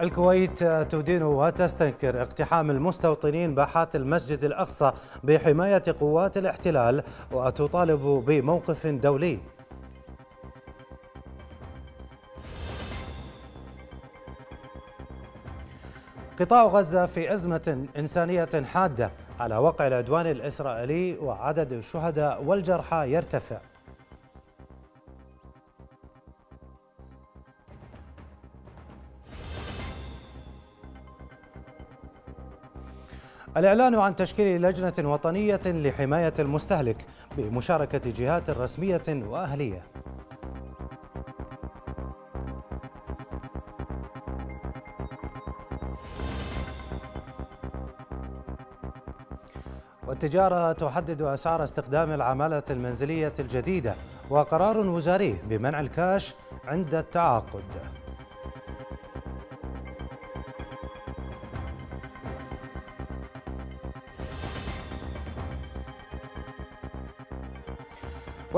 الكويت آه، تدين وتستنكر اقتحام المستوطنين باحات المسجد الاقصى بحمايه قوات الاحتلال وتطالب بموقف دولي قطاع غزه في ازمه انسانيه حاده على وقع العدوان الاسرائيلي وعدد الشهداء والجرحى يرتفع الإعلان عن تشكيل لجنة وطنية لحماية المستهلك بمشاركة جهات رسمية وأهلية والتجارة تحدد أسعار استخدام العمالة المنزلية الجديدة وقرار وزاري بمنع الكاش عند التعاقد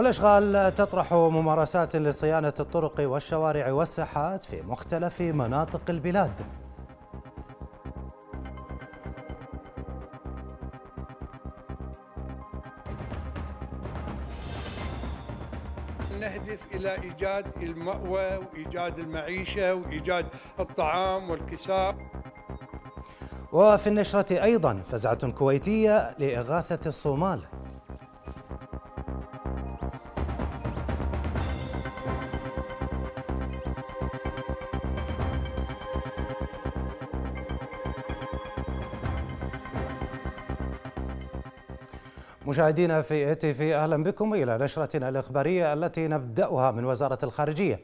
والأشغال تطرح ممارسات لصيانة الطرق والشوارع والساحات في مختلف مناطق البلاد نهدف إلى إيجاد المأوى وإيجاد المعيشة وإيجاد الطعام والكساء وفي النشرة أيضا فزعة كويتية لإغاثة الصومال مشاهدينا في اي تي في اهلا بكم الى نشرتنا الاخباريه التي نبداها من وزاره الخارجيه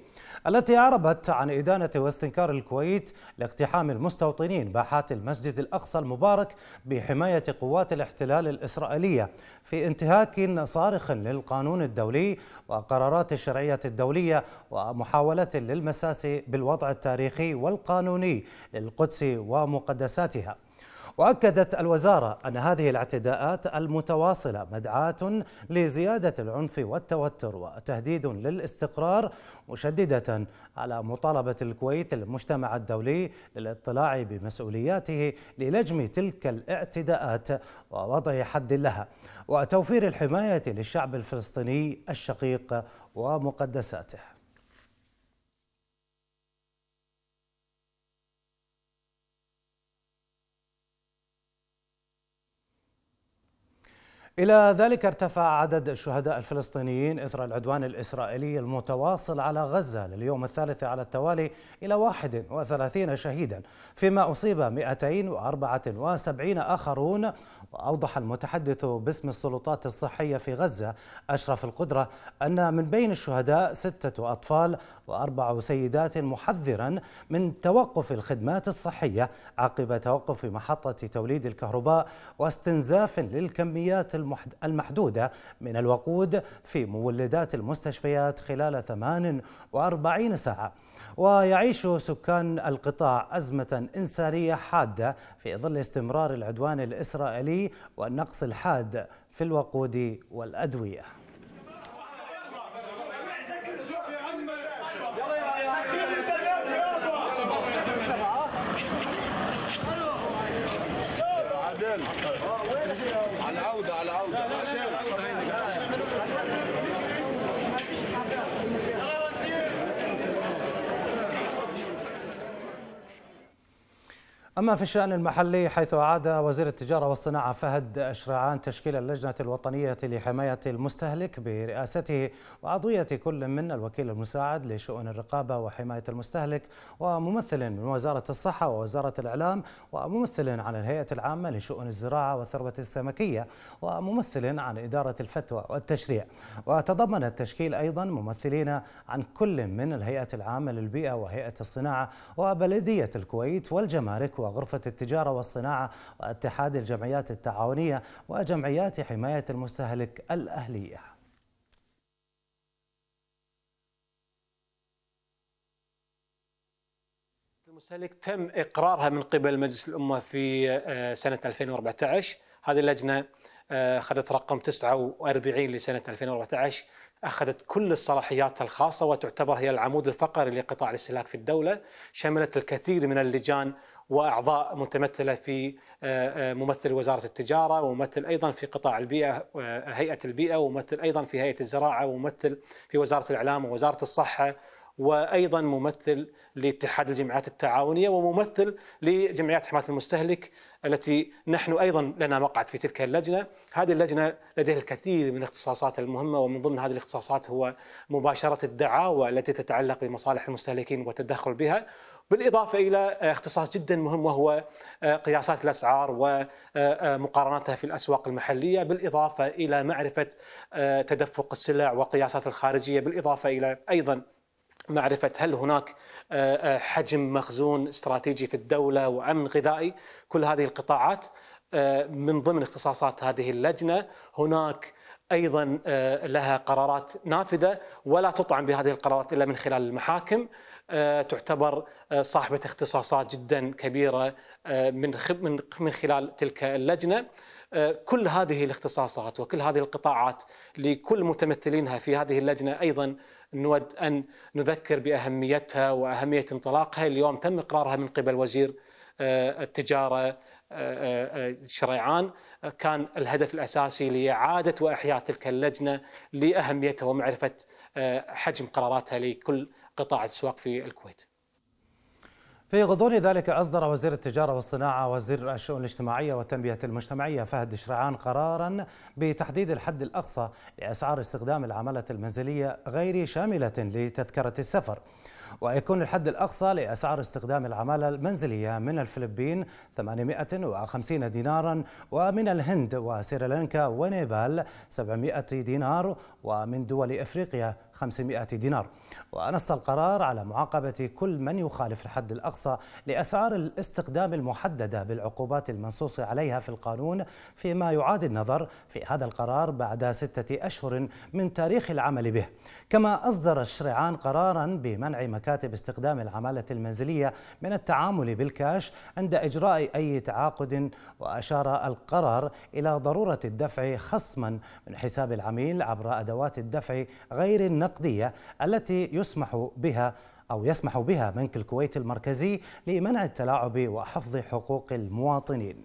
التي اعربت عن ادانه واستنكار الكويت لاقتحام المستوطنين باحات المسجد الاقصى المبارك بحمايه قوات الاحتلال الاسرائيليه في انتهاك صارخ للقانون الدولي وقرارات الشرعيه الدوليه ومحاوله للمساس بالوضع التاريخي والقانوني للقدس ومقدساتها واكدت الوزاره ان هذه الاعتداءات المتواصله مدعاه لزياده العنف والتوتر وتهديد للاستقرار مشدده على مطالبه الكويت المجتمع الدولي للاطلاع بمسؤولياته للجم تلك الاعتداءات ووضع حد لها وتوفير الحمايه للشعب الفلسطيني الشقيق ومقدساته إلى ذلك ارتفع عدد الشهداء الفلسطينيين إثر العدوان الإسرائيلي المتواصل على غزة لليوم الثالث على التوالي إلى 31 شهيدا فيما أصيب 274 آخرون وأوضح المتحدث باسم السلطات الصحية في غزة أشرف القدرة أن من بين الشهداء ستة أطفال وأربع سيدات محذرا من توقف الخدمات الصحية عقب توقف محطة توليد الكهرباء واستنزاف للكميات المحدودة من الوقود في مولدات المستشفيات خلال 48 ساعة ويعيش سكان القطاع أزمة إنسانية حادة في ظل استمرار العدوان الإسرائيلي والنقص الحاد في الوقود والأدوية أما في الشأن المحلي حيث أعاد وزير التجارة والصناعة فهد أشرعان تشكيل اللجنة الوطنية لحماية المستهلك برئاسته وعضوية كل من الوكيل المساعد لشؤون الرقابة وحماية المستهلك وممثل من وزارة الصحة ووزارة الإعلام وممثل عن الهيئة العامة لشؤون الزراعة والثروة السمكية وممثل عن إدارة الفتوى والتشريع وتضمن التشكيل أيضا ممثلين عن كل من الهيئة العامة للبيئة وهيئة الصناعة وبلدية الكويت والجمارك وغرفة التجارة والصناعة واتحاد الجمعيات التعاونية وجمعيات حماية المستهلك الأهلية المستهلك تم إقرارها من قبل مجلس الأمة في آه، سنة 2014 هذه اللجنة آه، أخذت رقم 49 لسنة 2014 أخذت كل الصلاحيات الخاصة وتعتبر هي العمود الفقري لقطاع الاستهلاك في الدولة شملت الكثير من اللجان وأعضاء متمثلة في آه، آه، ممثل وزارة التجارة وممثل أيضا في قطاع البيئة هيئة البيئة وممثل أيضا في هيئة الزراعة وممثل في وزارة الإعلام ووزارة الصحة وايضا ممثل لاتحاد الجمعيات التعاونيه وممثل لجمعيات حمايه المستهلك التي نحن ايضا لنا مقعد في تلك اللجنه، هذه اللجنه لديها الكثير من الاختصاصات المهمه ومن ضمن هذه الاختصاصات هو مباشره الدعاوى التي تتعلق بمصالح المستهلكين والتدخل بها، بالاضافه الى اختصاص جدا مهم وهو آه، قياسات الاسعار ومقارنتها آه، آه، في الاسواق المحليه، بالاضافه الى معرفه تدفق السلع وقياسات الخارجيه، بالاضافه الى ايضا معرفة هل هناك آه، آه، حجم مخزون استراتيجي في الدولة وأمن غذائي كل هذه القطاعات آه، من ضمن اختصاصات هذه اللجنة هناك أيضا لها قرارات نافذة ولا تطعن بهذه القرارات إلا من خلال المحاكم تعتبر صاحبة اختصاصات جدا كبيرة من من خلال تلك اللجنة كل هذه الاختصاصات وكل هذه القطاعات لكل متمثلينها في هذه اللجنة أيضا نود أن نذكر بأهميتها وأهمية انطلاقها اليوم تم إقرارها من قبل وزير آه، التجارة آه، آه، شريعان كان الهدف الأساسي لإعادة وإحياء تلك اللجنة لأهميتها ومعرفة حجم قراراتها لكل قطاع السواق في الكويت في غضون ذلك أصدر وزير التجارة والصناعة وزير الشؤون الاجتماعية والتنمية المجتمعية فهد شرعان قرارا بتحديد الحد الأقصى لأسعار استخدام العملة المنزلية غير شاملة لتذكرة السفر ويكون الحد الأقصى لأسعار استخدام العمالة المنزلية من الفلبين 850 دينارا ومن الهند وسريلانكا ونيبال 700 دينار ومن دول إفريقيا 500 دينار ونص القرار على معاقبة كل من يخالف الحد الأقصى لأسعار الاستقدام المحددة بالعقوبات المنصوص عليها في القانون فيما يعاد النظر في هذا القرار بعد ستة أشهر من تاريخ العمل به كما أصدر الشريعان قرارا بمنع مكاتب استخدام العمالة المنزلية من التعامل بالكاش عند إجراء أي تعاقد وأشار القرار إلى ضرورة الدفع خصما من حساب العميل عبر أدوات الدفع غير النقد النقدية التي يسمح بها أو يسمح بها بنك الكويت المركزي لمنع التلاعب وحفظ حقوق المواطنين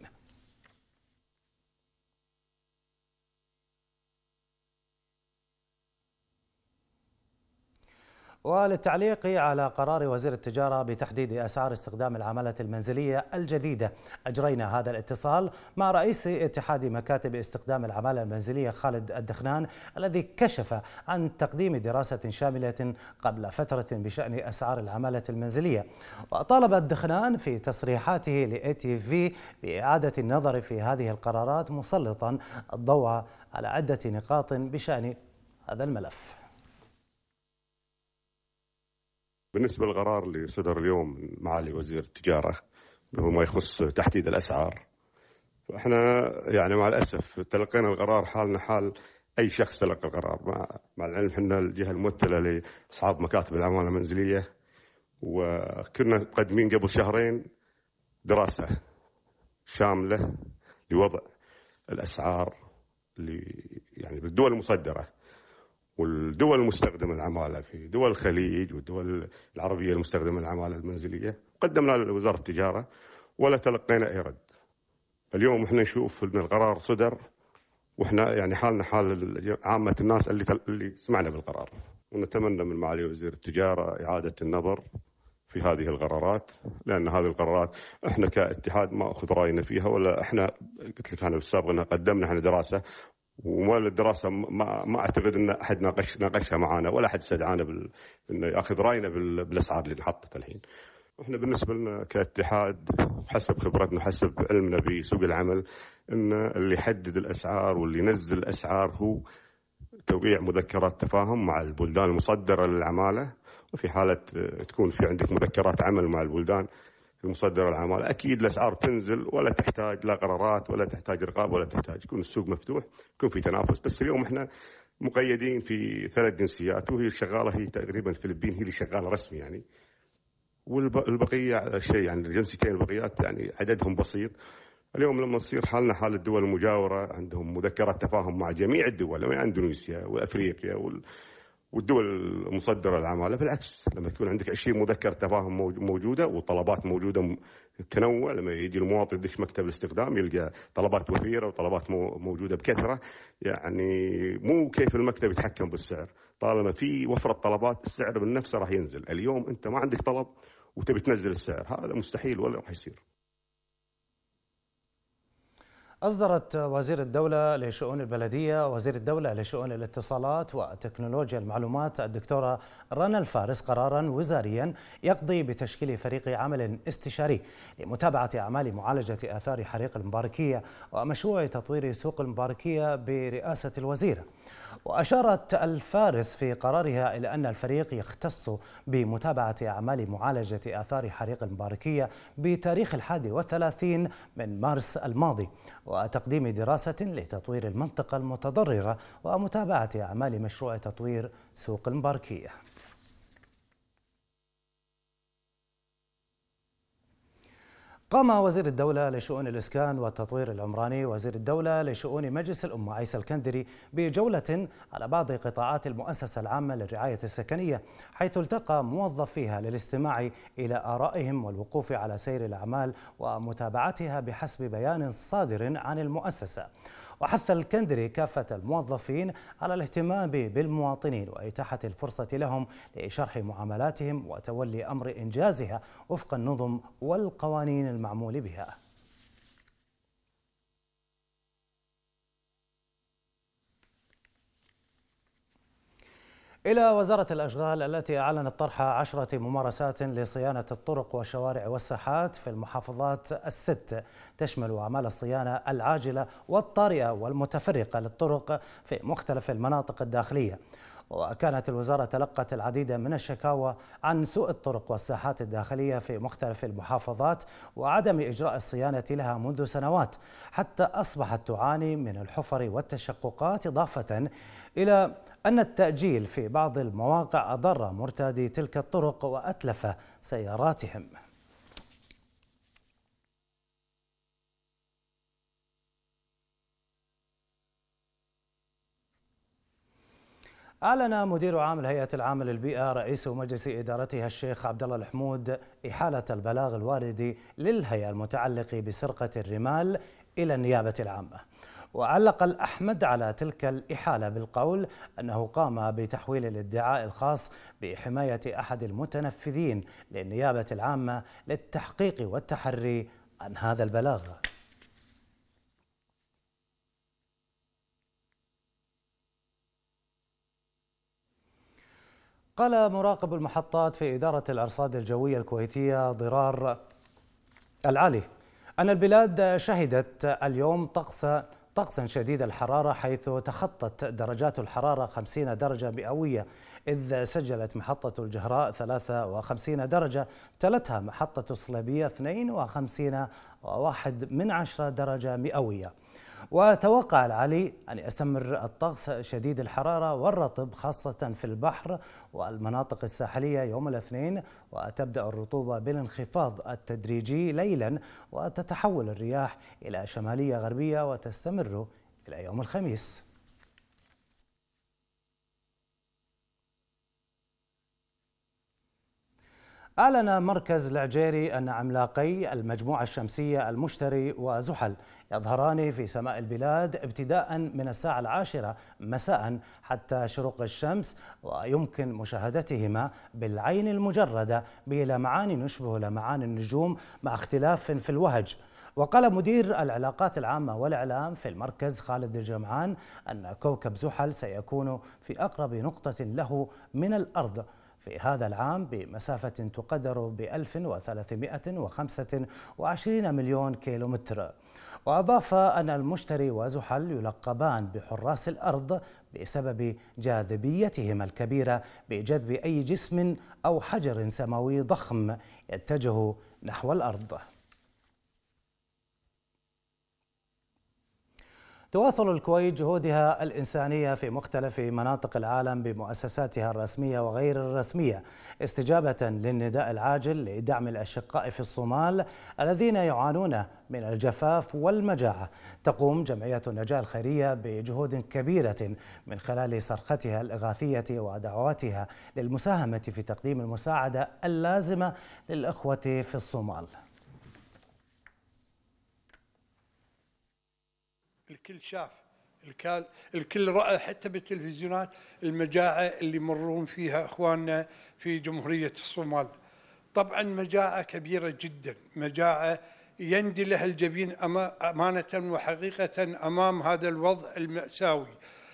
وللتعليق على قرار وزير التجارة بتحديد أسعار استخدام العمالة المنزلية الجديدة أجرينا هذا الاتصال مع رئيس اتحاد مكاتب استخدام العمالة المنزلية خالد الدخنان الذي كشف عن تقديم دراسة شاملة قبل فترة بشأن أسعار العمالة المنزلية وطالب الدخنان في تصريحاته لإي تي في بإعادة النظر في هذه القرارات مسلطا الضوء على عدة نقاط بشأن هذا الملف بالنسبه للقرار اللي صدر اليوم من معالي وزير التجاره بما يخص تحديد الاسعار فاحنا يعني مع الاسف تلقينا القرار حالنا حال اي شخص تلقى القرار مع, مع العلم احنا الجهه الممثله لاصحاب مكاتب العماله المنزليه وكنا مقدمين قبل شهرين دراسه شامله لوضع الاسعار اللي يعني بالدول المصدره والدول المستخدمة العمالة في دول الخليج والدول العربية المستخدمة العمالة المنزلية قدمنا لوزارة التجارة ولا تلقينا أي رد اليوم احنا نشوف ان القرار صدر واحنا يعني حالنا حال عامة الناس اللي تل... اللي سمعنا بالقرار ونتمنى من معالي وزير التجارة إعادة النظر في هذه القرارات لأن هذه القرارات احنا كاتحاد ما أخذ رأينا فيها ولا احنا قلت لك أنا في السابق قدمنا احنا دراسة وما الدراسه ما, ما اعتقد ان احد ناقش ناقشها معانا ولا احد استدعانا بال... انه ياخذ راينا بال... بالاسعار اللي انحطت الحين. احنا بالنسبه لنا كاتحاد حسب خبرتنا حسب علمنا بسوق العمل ان اللي يحدد الاسعار واللي ينزل الاسعار هو توقيع مذكرات تفاهم مع البلدان المصدره للعماله وفي حاله تكون في عندك مذكرات عمل مع البلدان في مصدر العماله، اكيد الاسعار تنزل ولا تحتاج لا قرارات ولا تحتاج رقابه ولا تحتاج يكون السوق مفتوح، يكون في تنافس، بس اليوم احنا مقيدين في ثلاث جنسيات وهي شغاله هي تقريبا الفلبين هي اللي شغاله رسمي يعني. والبقيه شيء يعني الجنسيتين البقيات يعني عددهم بسيط. اليوم لما تصير حالنا حال الدول المجاوره عندهم مذكرات تفاهم مع جميع الدول، يعني اندونيسيا وافريقيا وال... والدول المصدره للعماله بالعكس لما يكون عندك 20 مذكره تفاهم موجوده وطلبات موجوده تنوع لما يجي المواطن يدش مكتب الاستخدام يلقى طلبات وفيره وطلبات موجوده بكثره يعني مو كيف المكتب يتحكم بالسعر طالما في وفره طلبات السعر من نفسه راح ينزل اليوم انت ما عندك طلب وتبي تنزل السعر هذا مستحيل ولا راح يصير أصدرت وزير الدولة لشؤون البلدية وزير الدولة لشؤون الاتصالات وتكنولوجيا المعلومات الدكتورة رنا الفارس قرارا وزاريا يقضي بتشكيل فريق عمل استشاري لمتابعة أعمال معالجة آثار حريق المباركية ومشروع تطوير سوق المباركية برئاسة الوزير وأشارت الفارس في قرارها إلى أن الفريق يختص بمتابعة أعمال معالجة آثار حريق المباركية بتاريخ الحادي والثلاثين من مارس الماضي وتقديم دراسة لتطوير المنطقة المتضررة ومتابعة أعمال مشروع تطوير سوق المباركية قام وزير الدولة لشؤون الإسكان والتطوير العمراني وزير الدولة لشؤون مجلس الأمة عيسى الكندري بجولة على بعض قطاعات المؤسسة العامة للرعاية السكنية حيث التقى موظفيها للاستماع إلى آرائهم والوقوف على سير الأعمال ومتابعتها بحسب بيان صادر عن المؤسسة وحث الكندري كافة الموظفين على الاهتمام بالمواطنين وإتاحة الفرصة لهم لشرح معاملاتهم وتولي أمر إنجازها وفق النظم والقوانين المعمول بها إلى وزارة الأشغال التي أعلنت طرح عشرة ممارسات لصيانة الطرق والشوارع والساحات في المحافظات الست تشمل أعمال الصيانة العاجلة والطارئة والمتفرقة للطرق في مختلف المناطق الداخلية وكانت الوزارة تلقت العديد من الشكاوى عن سوء الطرق والساحات الداخلية في مختلف المحافظات وعدم إجراء الصيانة لها منذ سنوات حتى أصبحت تعاني من الحفر والتشققات إضافة إلى أن التأجيل في بعض المواقع أضر مرتادي تلك الطرق وأتلف سياراتهم أعلن مدير عام الهيئة العامة للبيئة رئيس مجلس إدارتها الشيخ عبد الله الحمود إحالة البلاغ الوارد للهيئة المتعلق بسرقة الرمال إلى النيابة العامة وعلق الأحمد على تلك الإحالة بالقول أنه قام بتحويل الادعاء الخاص بحماية أحد المتنفذين للنيابة العامة للتحقيق والتحري عن هذا البلاغ قال مراقب المحطات في إدارة الأرصاد الجوية الكويتية ضرار العالي أن البلاد شهدت اليوم طقس طقسا شديد الحرارة حيث تخطت درجات الحرارة 50 درجة مئوية إذ سجلت محطة الجهراء 53 درجة تلتها محطة الصليبية 52 واحد من عشرة درجة مئوية وتوقع العلي أن يستمر الطقس شديد الحرارة والرطب خاصة في البحر والمناطق الساحلية يوم الاثنين وتبدأ الرطوبة بالانخفاض التدريجي ليلا وتتحول الرياح إلى شمالية غربية وتستمر إلى يوم الخميس أعلن مركز العجيري أن عملاقي المجموعة الشمسية المشتري وزحل يظهران في سماء البلاد ابتداء من الساعة العاشرة مساء حتى شروق الشمس ويمكن مشاهدتهما بالعين المجردة بلمعان يشبه لمعان النجوم مع اختلاف في الوهج وقال مدير العلاقات العامة والإعلام في المركز خالد الجمعان أن كوكب زحل سيكون في أقرب نقطة له من الأرض في هذا العام بمسافة تقدر ب 1325 مليون كيلومتر وأضاف أن المشتري وزحل يلقبان بحراس الأرض بسبب جاذبيتهما الكبيرة بجذب أي جسم أو حجر سماوي ضخم يتجه نحو الأرض تواصل الكويت جهودها الإنسانية في مختلف مناطق العالم بمؤسساتها الرسمية وغير الرسمية استجابة للنداء العاجل لدعم الأشقاء في الصومال الذين يعانون من الجفاف والمجاعة تقوم جمعية النجاة الخيرية بجهود كبيرة من خلال صرختها الإغاثية ودعواتها للمساهمة في تقديم المساعدة اللازمة للإخوة في الصومال الكل شاف الكل, الكل رأى حتى بالتلفزيونات المجاعة اللي يمرون فيها إخواننا في جمهورية الصومال طبعا مجاعة كبيرة جدا مجاعة يندي لها الجبين أمانة وحقيقة أمام هذا الوضع المأساوي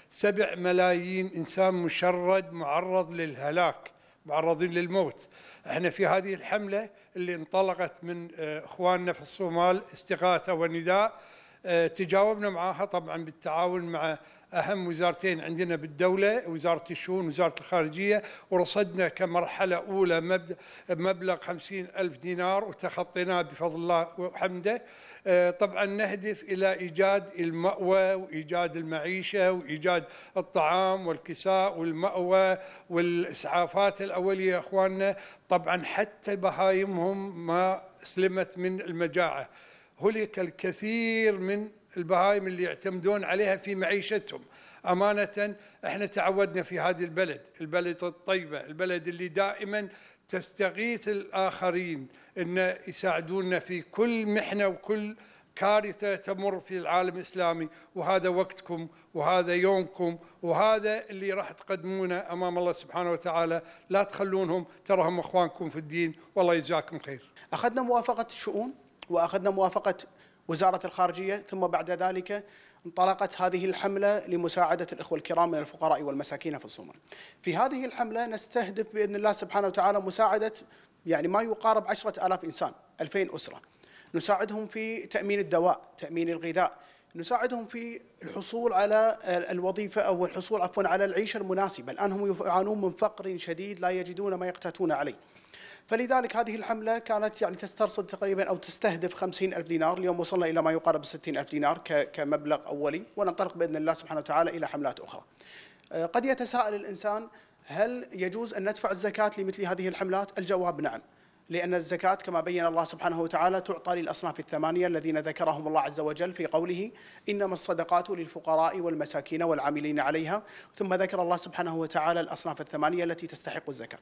سبع ملايين إنسان مشرد معرض للهلاك معرضين للموت احنا في هذه الحملة اللي انطلقت من آه، اخواننا في الصومال استغاثة ونداء آه، تجاوبنا معاها طبعا بالتعاون مع اهم وزارتين عندنا بالدوله وزاره الشؤون وزاره الخارجيه ورصدنا كمرحله اولى مبلغ خمسين الف دينار وتخطيناه بفضل الله وحمده آه، طبعا نهدف الى ايجاد الماوى وايجاد المعيشه وايجاد الطعام والكساء والماوى والاسعافات الاوليه اخواننا طبعا حتى بهايمهم ما سلمت من المجاعه هلك الكثير من البهايم اللي يعتمدون عليها في معيشتهم أمانة احنا تعودنا في هذه البلد البلد الطيبة البلد اللي دائما تستغيث الآخرين أن يساعدونا في كل محنة وكل كارثة تمر في العالم الإسلامي وهذا وقتكم وهذا يومكم وهذا اللي راح تقدمونه أمام الله سبحانه وتعالى لا تخلونهم تراهم أخوانكم في الدين والله يجزاكم خير أخذنا موافقة الشؤون واخذنا موافقه وزاره الخارجيه ثم بعد ذلك انطلقت هذه الحمله لمساعده الاخوه الكرام من الفقراء والمساكين في الصومال. في هذه الحمله نستهدف باذن الله سبحانه وتعالى مساعده يعني ما يقارب 10000 انسان، 2000 اسره. نساعدهم في تامين الدواء، تامين الغذاء، نساعدهم في الحصول على الوظيفة أو الحصول عفوا على العيشة المناسبة الآن هم يعانون من فقر شديد لا يجدون ما يقتاتون عليه فلذلك هذه الحملة كانت يعني تسترصد تقريبا أو تستهدف خمسين ألف دينار اليوم وصلنا إلى ما يقارب ستين ألف دينار كمبلغ أولي وننطلق بإذن الله سبحانه وتعالى إلى حملات أخرى آه، قد يتساءل الإنسان هل يجوز أن ندفع الزكاة لمثل هذه الحملات؟ الجواب نعم لأن الزكاة كما بين الله سبحانه وتعالى تعطى للأصناف الثمانية الذين ذكرهم الله عز وجل في قوله إنما الصدقات للفقراء والمساكين والعاملين عليها ثم ذكر الله سبحانه وتعالى الأصناف الثمانية التي تستحق الزكاة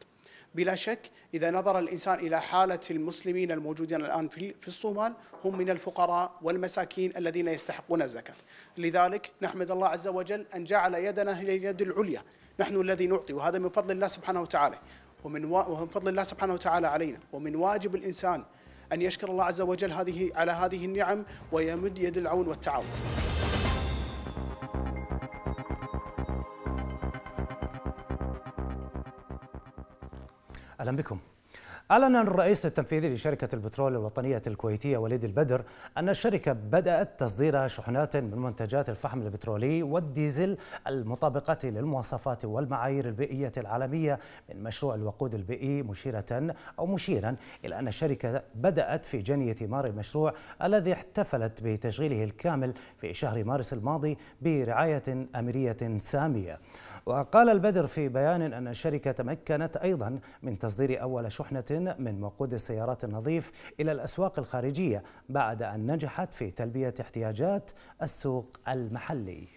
بلا شك إذا نظر الإنسان إلى حالة المسلمين الموجودين الآن في الصومال هم من الفقراء والمساكين الذين يستحقون الزكاة لذلك نحمد الله عز وجل أن جعل يدنا هي اليد العليا نحن الذي نعطي وهذا من فضل الله سبحانه وتعالى ومن ومن فضل الله سبحانه وتعالى علينا ومن واجب الانسان ان يشكر الله عز وجل هذه على هذه النعم ويمد يد العون والتعاون. اهلا بكم. أعلن الرئيس التنفيذي لشركة البترول الوطنية الكويتية وليد البدر أن الشركة بدأت تصدير شحنات من منتجات الفحم البترولي والديزل المطابقة للمواصفات والمعايير البيئية العالمية من مشروع الوقود البيئي مشيرة أو مشيرا إلى أن الشركة بدأت في جني ثمار المشروع الذي احتفلت بتشغيله الكامل في شهر مارس الماضي برعاية أميرية سامية وقال البدر في بيان أن الشركة تمكنت أيضا من تصدير أول شحنة من وقود السيارات النظيف إلى الأسواق الخارجية بعد أن نجحت في تلبية احتياجات السوق المحلي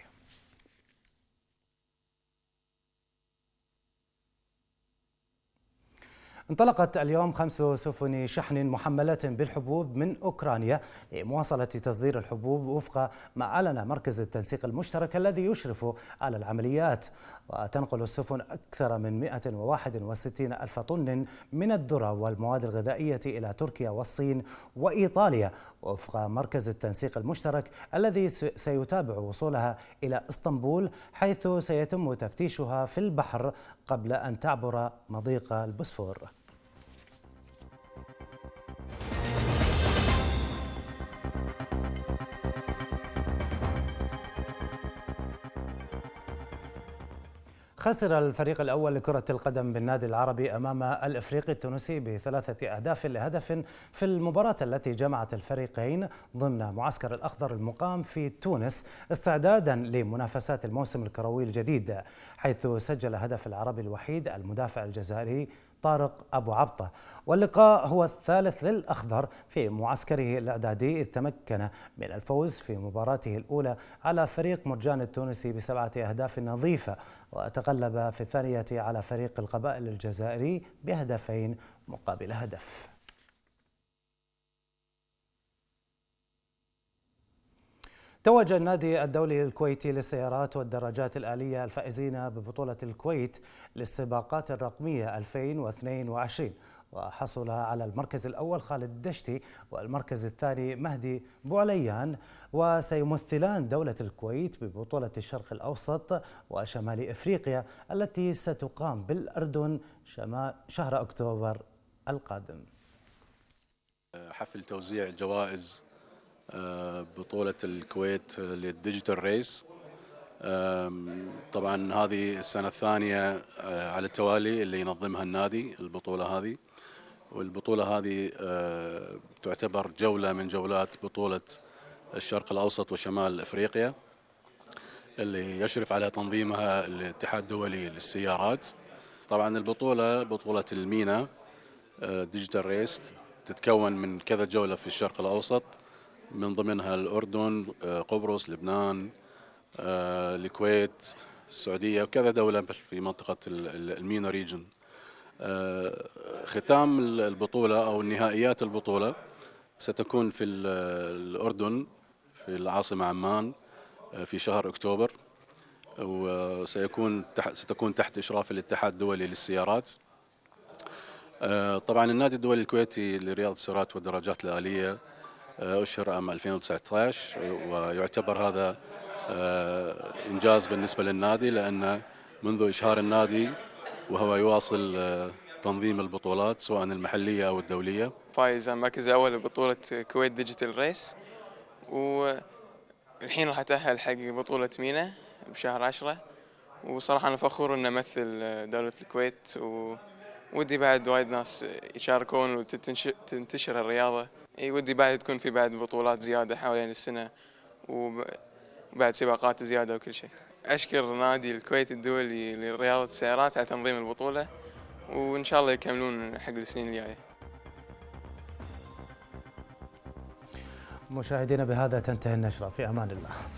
انطلقت اليوم خمس سفن شحن محملة بالحبوب من أوكرانيا لمواصلة تصدير الحبوب وفق ما أعلن مركز التنسيق المشترك الذي يشرف على العمليات وتنقل السفن أكثر من 161 ألف طن من الذرة والمواد الغذائية إلى تركيا والصين وإيطاليا وفق مركز التنسيق المشترك الذي سيتابع وصولها إلى إسطنبول حيث سيتم تفتيشها في البحر قبل أن تعبر مضيق البوسفور خسر الفريق الأول لكرة القدم بالنادي العربي أمام الإفريقي التونسي بثلاثة أهداف لهدف في المباراة التي جمعت الفريقين ضمن معسكر الأخضر المقام في تونس استعدادا لمنافسات الموسم الكروي الجديد حيث سجل هدف العربي الوحيد المدافع الجزائري طارق أبو عبطة واللقاء هو الثالث للأخضر في معسكره الإعدادي إذ تمكن من الفوز في مباراته الأولى على فريق مرجان التونسي بسبعة أهداف نظيفة وتغلب في الثانية على فريق القبائل الجزائري بهدفين مقابل هدف توج النادي الدولي الكويتي للسيارات والدراجات الآلية الفائزين ببطولة الكويت للسباقات الرقمية 2022 وحصل على المركز الأول خالد دشتي والمركز الثاني مهدي بوعليان وسيمثلان دولة الكويت ببطولة الشرق الأوسط وشمال إفريقيا التي ستقام بالأردن شهر أكتوبر القادم حفل توزيع الجوائز آه، بطولة الكويت للديجيتال ريس طبعا هذه السنة الثانية آه، على التوالي اللي ينظمها النادي البطولة هذه والبطولة هذه آه، تعتبر جولة من جولات بطولة الشرق الأوسط وشمال أفريقيا اللي يشرف على تنظيمها الاتحاد الدولي للسيارات طبعا البطولة بطولة المينا ديجيتال ريس تتكون من كذا جولة في الشرق الأوسط من ضمنها الأردن آه، قبرص لبنان آه، الكويت السعودية وكذا دولة في منطقة المينا ريجن آه، ختام البطولة أو نهائيات البطولة ستكون في الأردن في العاصمة عمان في شهر أكتوبر وسيكون ستكون تحت إشراف الاتحاد الدولي للسيارات طبعا النادي الدولي الكويتي لرياضة السيارات والدراجات الآلية آه، أشهر عام 2019 ويعتبر هذا آه، إنجاز بالنسبة للنادي لأن منذ إشهار النادي وهو يواصل آه، تنظيم البطولات سواء المحلية أو الدولية فايز المركز الأول لبطولة كويت ديجيتال ريس والحين راح أتأهل حق بطولة مينا بشهر عشرة وصراحة أنا فخور إن أمثل دولة الكويت و ودي بعد وايد ناس يشاركون وتنتشر الرياضة اي ودي بعد تكون في بعد بطولات زياده حوالين السنه وبعد سباقات زياده وكل شيء. اشكر نادي الكويت الدولي لرياضه السيارات على تنظيم البطوله وان شاء الله يكملون حق السنين الجايه. مشاهدينا بهذا تنتهي النشره في امان الله.